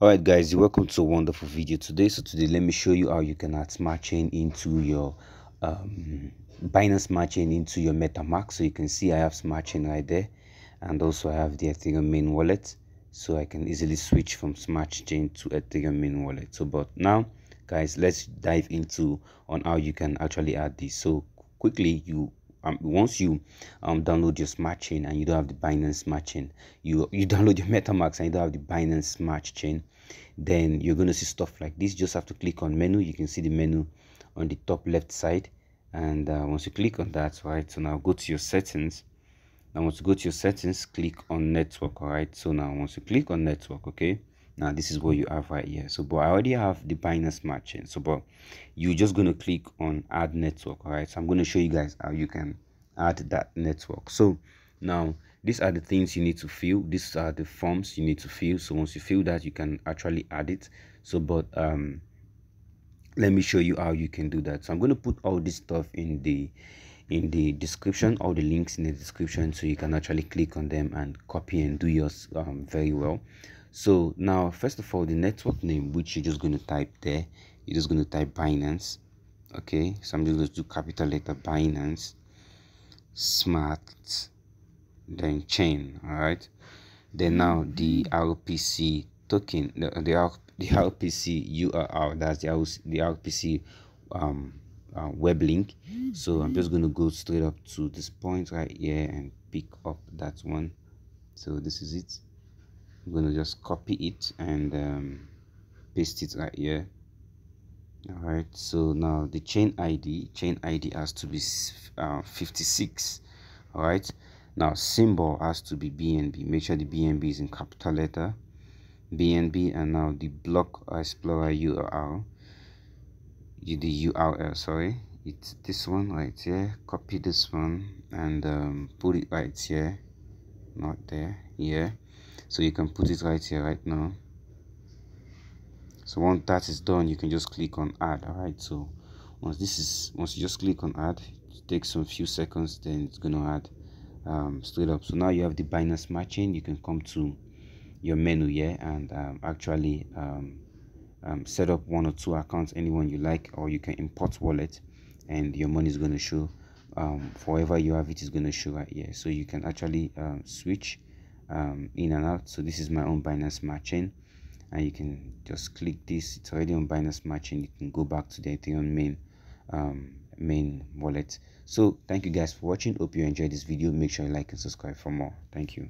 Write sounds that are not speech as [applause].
alright guys welcome to a wonderful video today so today let me show you how you can add smart chain into your um binance smart chain into your metamask so you can see i have smart chain right there and also i have the ethereum main wallet so i can easily switch from smart chain to ethereum main wallet so but now guys let's dive into on how you can actually add this so quickly you um, once you um, download your smart chain and you don't have the Binance smart chain, you you [laughs] download your MetaMask and you don't have the Binance smart chain, then you're gonna see stuff like this. You just have to click on menu. You can see the menu on the top left side, and uh, once you click on that, right. So now go to your settings. Now once you go to your settings, click on network. All right. So now once you click on network, okay, now this is what you have right here so but i already have the binance matching so but you're just going to click on add network all right so i'm going to show you guys how you can add that network so now these are the things you need to fill these are the forms you need to fill so once you fill that you can actually add it so but um let me show you how you can do that so i'm going to put all this stuff in the in the description all the links in the description so you can actually click on them and copy and do yours um, very well so now first of all the network name which you're just going to type there you're just going to type binance okay so i'm just going to do capital letter binance smart then chain all right then now the rpc token the, the, the [laughs] rpc url that's the, the rpc um uh, web link so i'm just going to go straight up to this point right here and pick up that one so this is it I'm gonna just copy it and um, paste it right here all right so now the chain id chain id has to be uh, 56 all right now symbol has to be bnb make sure the bnb is in capital letter bnb and now the block explorer url the url sorry it's this one right here copy this one and um, put it right here not there here so you can put it right here right now so once that is done you can just click on add all right so once this is once you just click on add it takes some few seconds then it's gonna add um, straight up so now you have the binance matching you can come to your menu here and um, actually um, um set up one or two accounts anyone you like or you can import wallet and your money is going to show um, forever you have it is going to show right here so you can actually um, switch um, in and out so this is my own binance matching and you can just click this it's already on binance matching you can go back to the ethereum main um, main wallet so thank you guys for watching hope you enjoyed this video make sure you like and subscribe for more thank you